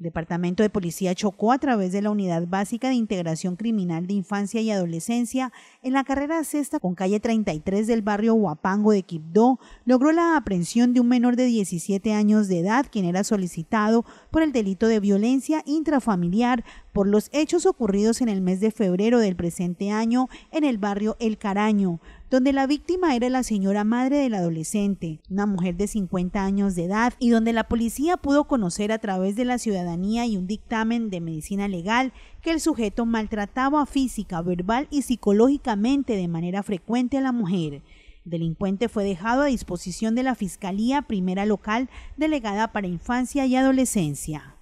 Departamento de Policía chocó a través de la Unidad Básica de Integración Criminal de Infancia y Adolescencia en la carrera sexta con calle 33 del barrio Huapango de Quibdó, logró la aprehensión de un menor de 17 años de edad, quien era solicitado por el delito de violencia intrafamiliar por los hechos ocurridos en el mes de febrero del presente año en el barrio El Caraño, donde la víctima era la señora madre del adolescente, una mujer de 50 años de edad, y donde la policía pudo conocer a través de la ciudadanía y un dictamen de medicina legal que el sujeto maltrataba física, verbal y psicológicamente de manera frecuente a la mujer. delincuente fue dejado a disposición de la Fiscalía Primera Local, delegada para Infancia y Adolescencia.